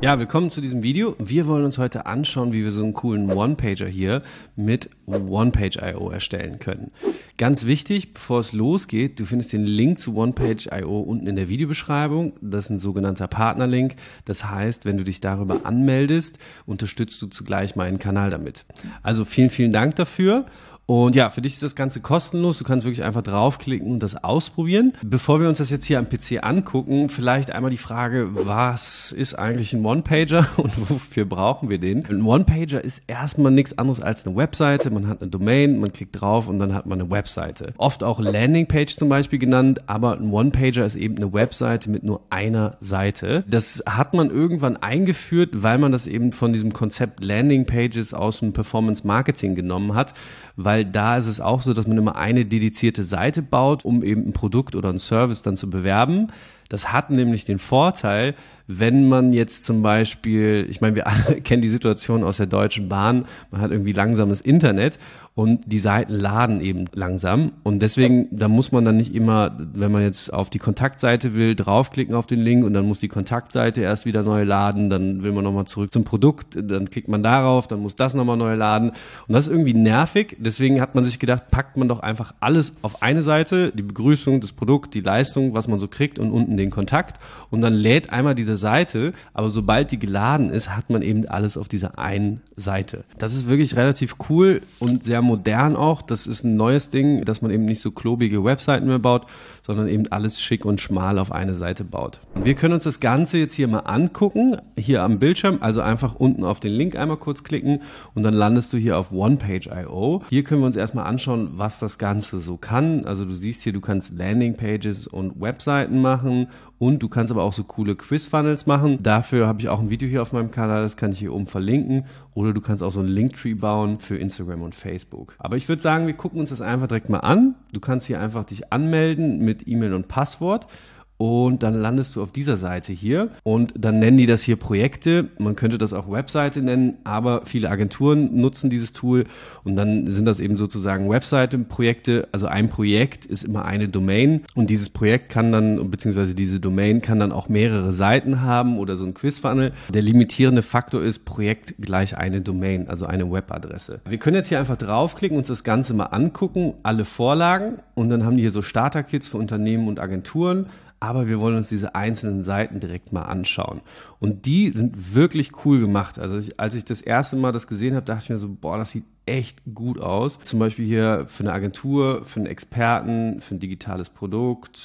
Ja, willkommen zu diesem Video. Wir wollen uns heute anschauen, wie wir so einen coolen One-Pager hier mit OnePage.io erstellen können. Ganz wichtig, bevor es losgeht, du findest den Link zu OnePage.io unten in der Videobeschreibung. Das ist ein sogenannter Partnerlink. Das heißt, wenn du dich darüber anmeldest, unterstützt du zugleich meinen Kanal damit. Also vielen, vielen Dank dafür und ja, für dich ist das Ganze kostenlos. Du kannst wirklich einfach draufklicken und das ausprobieren. Bevor wir uns das jetzt hier am PC angucken, vielleicht einmal die Frage, was ist eigentlich ein One-Pager und wofür brauchen wir den? Ein One-Pager ist erstmal nichts anderes als eine Webseite. Man hat eine Domain, man klickt drauf und dann hat man eine Webseite. Oft auch Landing-Page zum Beispiel genannt, aber ein One-Pager ist eben eine Webseite mit nur einer Seite. Das hat man irgendwann eingeführt, weil man das eben von diesem Konzept Landing-Pages aus dem Performance Marketing genommen hat, weil weil da ist es auch so, dass man immer eine dedizierte Seite baut, um eben ein Produkt oder ein Service dann zu bewerben. Das hat nämlich den Vorteil, wenn man jetzt zum Beispiel, ich meine, wir alle kennen die Situation aus der Deutschen Bahn, man hat irgendwie langsames Internet und die Seiten laden eben langsam. Und deswegen, da muss man dann nicht immer, wenn man jetzt auf die Kontaktseite will, draufklicken auf den Link und dann muss die Kontaktseite erst wieder neu laden, dann will man nochmal zurück zum Produkt, dann klickt man darauf, dann muss das nochmal neu laden. Und das ist irgendwie nervig. Deswegen hat man sich gedacht, packt man doch einfach alles auf eine Seite, die Begrüßung, das Produkt, die Leistung, was man so kriegt und unten den Kontakt. Und dann lädt einmal diese Seite, aber sobald die geladen ist, hat man eben alles auf dieser einen Seite. Das ist wirklich relativ cool und sehr modern auch. Das ist ein neues Ding, dass man eben nicht so klobige Webseiten mehr baut, sondern eben alles schick und schmal auf eine Seite baut. Wir können uns das Ganze jetzt hier mal angucken, hier am Bildschirm. Also einfach unten auf den Link einmal kurz klicken und dann landest du hier auf OnePage.io. Hier können wir uns erstmal anschauen, was das Ganze so kann. Also du siehst hier, du kannst Landingpages und Webseiten machen und du kannst aber auch so coole Quiz-Funnels machen. Dafür habe ich auch ein Video hier auf meinem Kanal, das kann ich hier oben verlinken. Oder du kannst auch so einen Linktree bauen für Instagram und Facebook. Aber ich würde sagen, wir gucken uns das einfach direkt mal an. Du kannst hier einfach dich anmelden mit E-Mail und Passwort und dann landest du auf dieser Seite hier und dann nennen die das hier Projekte. Man könnte das auch Webseite nennen, aber viele Agenturen nutzen dieses Tool und dann sind das eben sozusagen Webseite-Projekte. Also ein Projekt ist immer eine Domain und dieses Projekt kann dann, beziehungsweise diese Domain kann dann auch mehrere Seiten haben oder so ein Quizfunnel. Der limitierende Faktor ist Projekt gleich eine Domain, also eine Webadresse. Wir können jetzt hier einfach draufklicken, uns das Ganze mal angucken, alle Vorlagen und dann haben die hier so Starter-Kits für Unternehmen und Agenturen aber wir wollen uns diese einzelnen Seiten direkt mal anschauen. Und die sind wirklich cool gemacht. Also ich, als ich das erste Mal das gesehen habe, dachte ich mir so, boah, das sieht echt gut aus. Zum Beispiel hier für eine Agentur, für einen Experten, für ein digitales Produkt,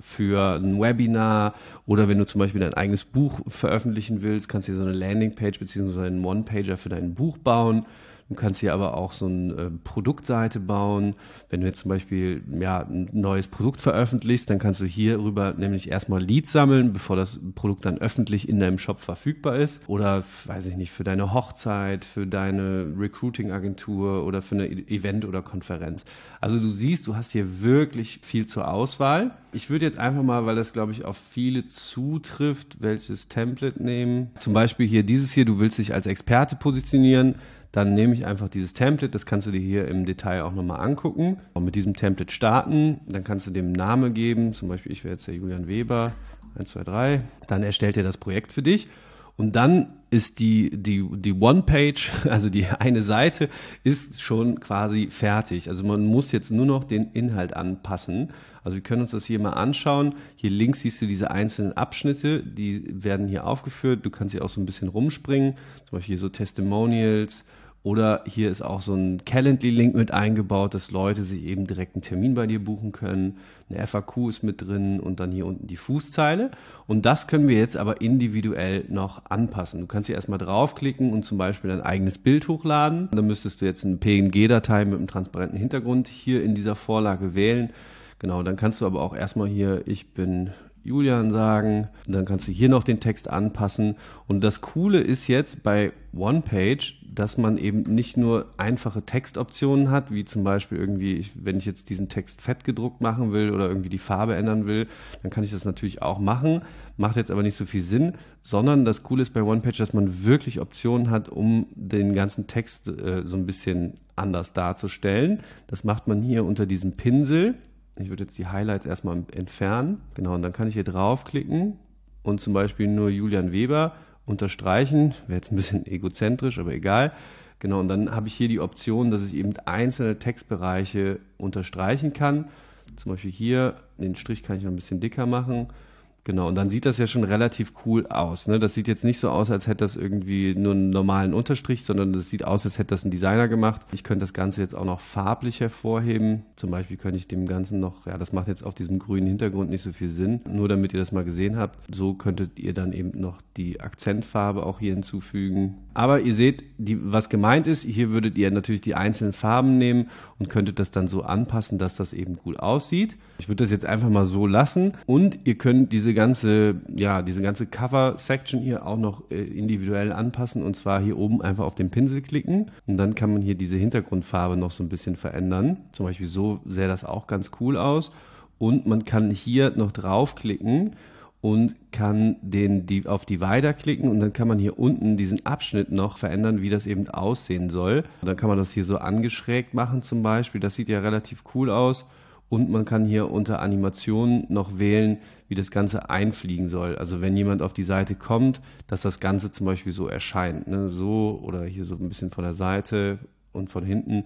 für ein Webinar oder wenn du zum Beispiel dein eigenes Buch veröffentlichen willst, kannst du hier so eine Landingpage bzw. einen One-Pager für dein Buch bauen. Du kannst hier aber auch so eine äh, Produktseite bauen. Wenn du jetzt zum Beispiel ja, ein neues Produkt veröffentlichst, dann kannst du hierüber nämlich erstmal Leads sammeln, bevor das Produkt dann öffentlich in deinem Shop verfügbar ist. Oder, weiß ich nicht, für deine Hochzeit, für deine Recruiting-Agentur oder für eine e-, Event oder Konferenz. Also du siehst, du hast hier wirklich viel zur Auswahl. Ich würde jetzt einfach mal, weil das glaube ich auf viele zutrifft, welches Template nehmen. Zum Beispiel hier dieses hier, du willst dich als Experte positionieren dann nehme ich einfach dieses Template, das kannst du dir hier im Detail auch nochmal angucken. Und mit diesem Template starten, dann kannst du dem Namen geben, zum Beispiel ich wäre jetzt der Julian Weber, 1, 2, 3. Dann erstellt er das Projekt für dich und dann ist die, die, die One-Page, also die eine Seite, ist schon quasi fertig. Also man muss jetzt nur noch den Inhalt anpassen. Also wir können uns das hier mal anschauen. Hier links siehst du diese einzelnen Abschnitte, die werden hier aufgeführt. Du kannst hier auch so ein bisschen rumspringen. Zum Beispiel hier so Testimonials, oder hier ist auch so ein Calendly-Link mit eingebaut, dass Leute sich eben direkt einen Termin bei dir buchen können. Eine FAQ ist mit drin und dann hier unten die Fußzeile. Und das können wir jetzt aber individuell noch anpassen. Du kannst hier erstmal draufklicken und zum Beispiel dein eigenes Bild hochladen. Dann müsstest du jetzt eine PNG-Datei mit einem transparenten Hintergrund hier in dieser Vorlage wählen. Genau, dann kannst du aber auch erstmal hier, ich bin Julian sagen. Und dann kannst du hier noch den Text anpassen. Und das Coole ist jetzt bei OnePage, dass man eben nicht nur einfache Textoptionen hat, wie zum Beispiel irgendwie, wenn ich jetzt diesen Text fett gedruckt machen will oder irgendwie die Farbe ändern will, dann kann ich das natürlich auch machen. Macht jetzt aber nicht so viel Sinn, sondern das Coole ist bei OnePage, dass man wirklich Optionen hat, um den ganzen Text äh, so ein bisschen anders darzustellen. Das macht man hier unter diesem Pinsel. Ich würde jetzt die Highlights erstmal entfernen. Genau, und dann kann ich hier draufklicken und zum Beispiel nur Julian Weber unterstreichen. Wäre jetzt ein bisschen egozentrisch, aber egal. Genau, und dann habe ich hier die Option, dass ich eben einzelne Textbereiche unterstreichen kann. Zum Beispiel hier, den Strich kann ich noch ein bisschen dicker machen. Genau, und dann sieht das ja schon relativ cool aus. Ne? Das sieht jetzt nicht so aus, als hätte das irgendwie nur einen normalen Unterstrich, sondern das sieht aus, als hätte das ein Designer gemacht. Ich könnte das Ganze jetzt auch noch farblich hervorheben. Zum Beispiel könnte ich dem Ganzen noch, ja, das macht jetzt auf diesem grünen Hintergrund nicht so viel Sinn, nur damit ihr das mal gesehen habt. So könntet ihr dann eben noch die Akzentfarbe auch hier hinzufügen. Aber ihr seht, die, was gemeint ist, hier würdet ihr natürlich die einzelnen Farben nehmen und könntet das dann so anpassen, dass das eben gut aussieht. Ich würde das jetzt einfach mal so lassen und ihr könnt diese ganze, ja, diese ganze Cover-Section hier auch noch äh, individuell anpassen und zwar hier oben einfach auf den Pinsel klicken und dann kann man hier diese Hintergrundfarbe noch so ein bisschen verändern. Zum Beispiel so sähe das auch ganz cool aus und man kann hier noch draufklicken und kann den die auf Divider klicken und dann kann man hier unten diesen Abschnitt noch verändern, wie das eben aussehen soll. Und dann kann man das hier so angeschrägt machen zum Beispiel. Das sieht ja relativ cool aus. Und man kann hier unter Animation noch wählen, wie das Ganze einfliegen soll. Also wenn jemand auf die Seite kommt, dass das Ganze zum Beispiel so erscheint. Ne? So oder hier so ein bisschen von der Seite und von hinten.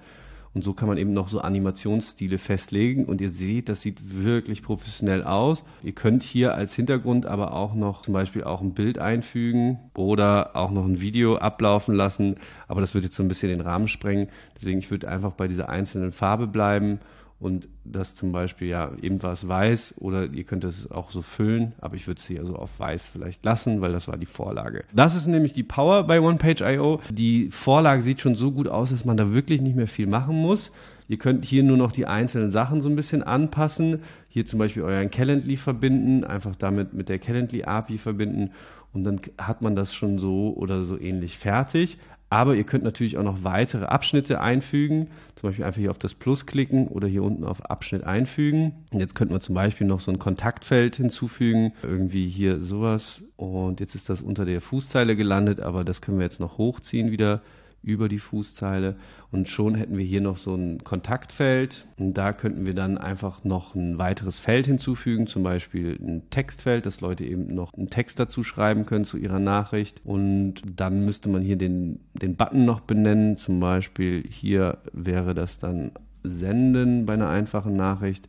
Und so kann man eben noch so Animationsstile festlegen. Und ihr seht, das sieht wirklich professionell aus. Ihr könnt hier als Hintergrund aber auch noch zum Beispiel auch ein Bild einfügen oder auch noch ein Video ablaufen lassen. Aber das würde jetzt so ein bisschen den Rahmen sprengen. Deswegen, ich würde einfach bei dieser einzelnen Farbe bleiben und das zum Beispiel ja eben war es weiß oder ihr könnt es auch so füllen, aber ich würde es hier so also auf weiß vielleicht lassen, weil das war die Vorlage. Das ist nämlich die Power bei OnePage.io. Die Vorlage sieht schon so gut aus, dass man da wirklich nicht mehr viel machen muss. Ihr könnt hier nur noch die einzelnen Sachen so ein bisschen anpassen. Hier zum Beispiel euren Calendly verbinden, einfach damit mit der Calendly API verbinden und dann hat man das schon so oder so ähnlich fertig. Aber ihr könnt natürlich auch noch weitere Abschnitte einfügen. Zum Beispiel einfach hier auf das Plus klicken oder hier unten auf Abschnitt einfügen. Und jetzt könnten wir zum Beispiel noch so ein Kontaktfeld hinzufügen. Irgendwie hier sowas. Und jetzt ist das unter der Fußzeile gelandet, aber das können wir jetzt noch hochziehen wieder über die Fußzeile. Und schon hätten wir hier noch so ein Kontaktfeld. Und da könnten wir dann einfach noch ein weiteres Feld hinzufügen, zum Beispiel ein Textfeld, dass Leute eben noch einen Text dazu schreiben können zu ihrer Nachricht. Und dann müsste man hier den, den Button noch benennen. Zum Beispiel hier wäre das dann Senden bei einer einfachen Nachricht.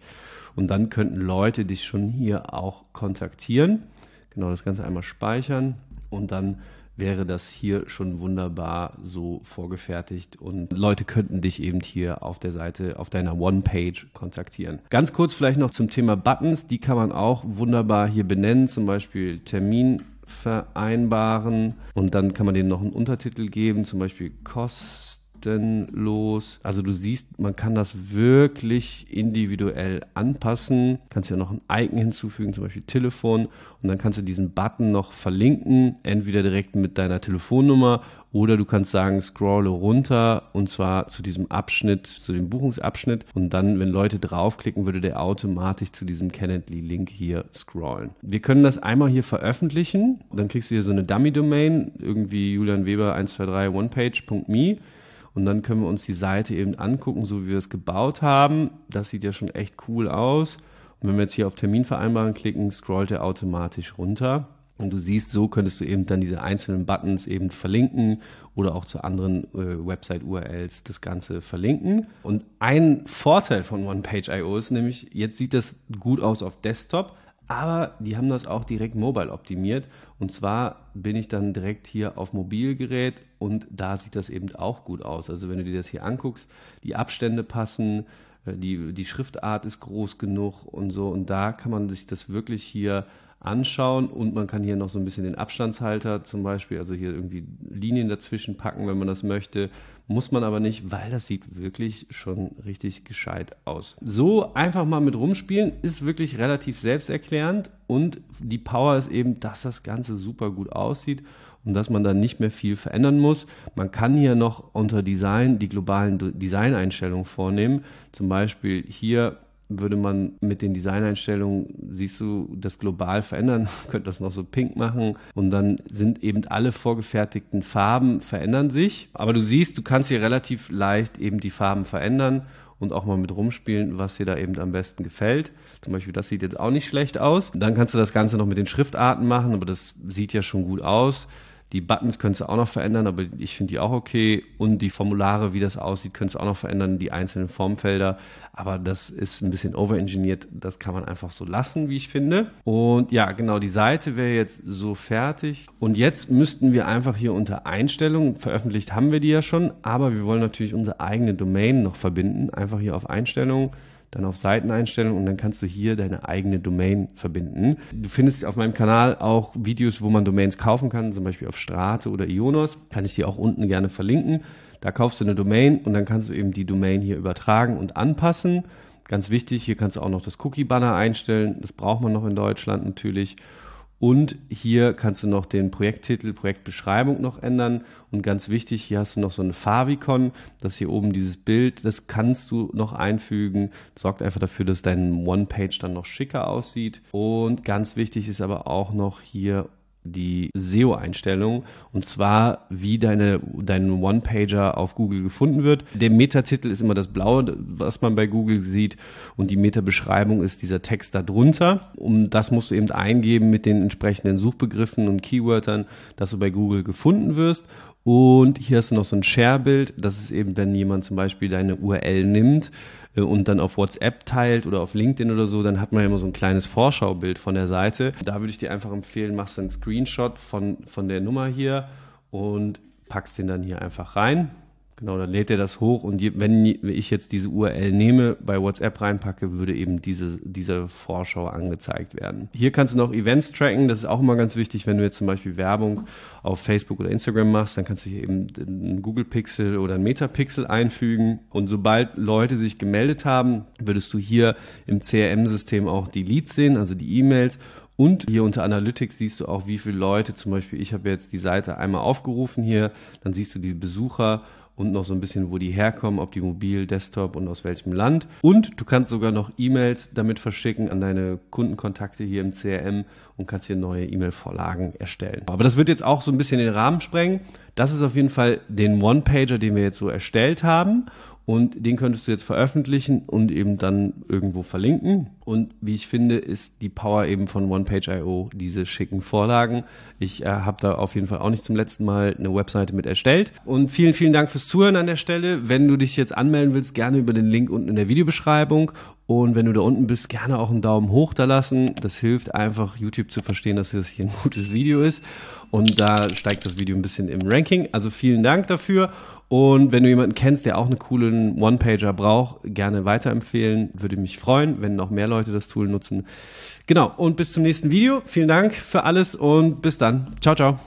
Und dann könnten Leute dich schon hier auch kontaktieren. Genau, das Ganze einmal speichern und dann wäre das hier schon wunderbar so vorgefertigt und Leute könnten dich eben hier auf der Seite, auf deiner One-Page kontaktieren. Ganz kurz vielleicht noch zum Thema Buttons, die kann man auch wunderbar hier benennen, zum Beispiel Termin vereinbaren und dann kann man denen noch einen Untertitel geben, zum Beispiel Kost los? Also du siehst, man kann das wirklich individuell anpassen. Kannst ja noch ein Icon hinzufügen, zum Beispiel Telefon. Und dann kannst du diesen Button noch verlinken, entweder direkt mit deiner Telefonnummer oder du kannst sagen, scrolle runter und zwar zu diesem Abschnitt, zu dem Buchungsabschnitt. Und dann, wenn Leute draufklicken, würde der automatisch zu diesem Calendly-Link hier scrollen. Wir können das einmal hier veröffentlichen. Dann kriegst du hier so eine Dummy-Domain, irgendwie Julian Weber 123 onepage.me. Und dann können wir uns die Seite eben angucken, so wie wir es gebaut haben. Das sieht ja schon echt cool aus. Und wenn wir jetzt hier auf Termin vereinbaren klicken, scrollt er automatisch runter. Und du siehst, so könntest du eben dann diese einzelnen Buttons eben verlinken oder auch zu anderen äh, Website-URLs das Ganze verlinken. Und ein Vorteil von OnePage.io ist nämlich, jetzt sieht das gut aus auf Desktop, aber die haben das auch direkt mobile optimiert. Und zwar bin ich dann direkt hier auf Mobilgerät und da sieht das eben auch gut aus. Also wenn du dir das hier anguckst, die Abstände passen, äh, die, die Schriftart ist groß genug und so. Und da kann man sich das wirklich hier anschauen und man kann hier noch so ein bisschen den Abstandshalter zum Beispiel, also hier irgendwie Linien dazwischen packen, wenn man das möchte. Muss man aber nicht, weil das sieht wirklich schon richtig gescheit aus. So einfach mal mit rumspielen ist wirklich relativ selbsterklärend und die Power ist eben, dass das Ganze super gut aussieht und dass man dann nicht mehr viel verändern muss. Man kann hier noch unter Design die globalen Designeinstellungen vornehmen. Zum Beispiel hier würde man mit den Designeinstellungen, siehst du, das global verändern, könnte das noch so pink machen und dann sind eben alle vorgefertigten Farben verändern sich. Aber du siehst, du kannst hier relativ leicht eben die Farben verändern und auch mal mit rumspielen, was dir da eben am besten gefällt. Zum Beispiel, das sieht jetzt auch nicht schlecht aus. Dann kannst du das Ganze noch mit den Schriftarten machen, aber das sieht ja schon gut aus. Die Buttons könntest du auch noch verändern, aber ich finde die auch okay. Und die Formulare, wie das aussieht, könntest du auch noch verändern, die einzelnen Formfelder. Aber das ist ein bisschen overengineert. Das kann man einfach so lassen, wie ich finde. Und ja, genau, die Seite wäre jetzt so fertig. Und jetzt müssten wir einfach hier unter Einstellungen, veröffentlicht haben wir die ja schon, aber wir wollen natürlich unsere eigene Domain noch verbinden. Einfach hier auf Einstellungen dann auf Seiteneinstellungen und dann kannst du hier deine eigene Domain verbinden. Du findest auf meinem Kanal auch Videos, wo man Domains kaufen kann, zum Beispiel auf Strate oder Ionos. Kann ich dir auch unten gerne verlinken. Da kaufst du eine Domain und dann kannst du eben die Domain hier übertragen und anpassen. Ganz wichtig, hier kannst du auch noch das Cookie-Banner einstellen. Das braucht man noch in Deutschland natürlich. Und hier kannst du noch den Projekttitel, Projektbeschreibung noch ändern. Und ganz wichtig, hier hast du noch so ein Favicon, das hier oben dieses Bild, das kannst du noch einfügen. Sorgt einfach dafür, dass dein One-Page dann noch schicker aussieht. Und ganz wichtig ist aber auch noch hier die SEO-Einstellung und zwar, wie deine, dein One-Pager auf Google gefunden wird. Der Metatitel ist immer das Blaue, was man bei Google sieht und die Meta-Beschreibung ist dieser Text darunter. Und das musst du eben eingeben mit den entsprechenden Suchbegriffen und Keywörtern, dass du bei Google gefunden wirst. Und hier hast du noch so ein Share-Bild. Das ist eben, wenn jemand zum Beispiel deine URL nimmt, äh, und dann auf WhatsApp teilt oder auf LinkedIn oder so, dann hat man ja immer so ein kleines Vorschaubild von der Seite. Da würde ich dir einfach empfehlen, machst einen Screenshot von, von der Nummer hier und packst den dann hier einfach rein. Genau, dann lädt er das hoch und je, wenn ich jetzt diese URL nehme, bei WhatsApp reinpacke, würde eben diese, diese Vorschau angezeigt werden. Hier kannst du noch Events tracken, das ist auch immer ganz wichtig, wenn du jetzt zum Beispiel Werbung auf Facebook oder Instagram machst, dann kannst du hier eben einen Google Pixel oder einen Metapixel einfügen und sobald Leute sich gemeldet haben, würdest du hier im CRM-System auch die Leads sehen, also die E-Mails und hier unter Analytics siehst du auch, wie viele Leute, zum Beispiel ich habe jetzt die Seite einmal aufgerufen hier, dann siehst du die Besucher und noch so ein bisschen, wo die herkommen, ob die mobil, Desktop und aus welchem Land. Und du kannst sogar noch E-Mails damit verschicken an deine Kundenkontakte hier im CRM und kannst hier neue E-Mail-Vorlagen erstellen. Aber das wird jetzt auch so ein bisschen den Rahmen sprengen. Das ist auf jeden Fall den One-Pager, den wir jetzt so erstellt haben. Und den könntest du jetzt veröffentlichen und eben dann irgendwo verlinken. Und wie ich finde, ist die Power eben von OnePage.io diese schicken Vorlagen. Ich äh, habe da auf jeden Fall auch nicht zum letzten Mal eine Webseite mit erstellt. Und vielen, vielen Dank fürs Zuhören an der Stelle. Wenn du dich jetzt anmelden willst, gerne über den Link unten in der Videobeschreibung. Und wenn du da unten bist, gerne auch einen Daumen hoch da lassen. Das hilft einfach, YouTube zu verstehen, dass das hier ein gutes Video ist. Und da steigt das Video ein bisschen im Ranking. Also vielen Dank dafür. Und wenn du jemanden kennst, der auch einen coolen One-Pager braucht, gerne weiterempfehlen. Würde mich freuen, wenn noch mehr Leute das Tool nutzen. Genau, und bis zum nächsten Video. Vielen Dank für alles und bis dann. Ciao, ciao.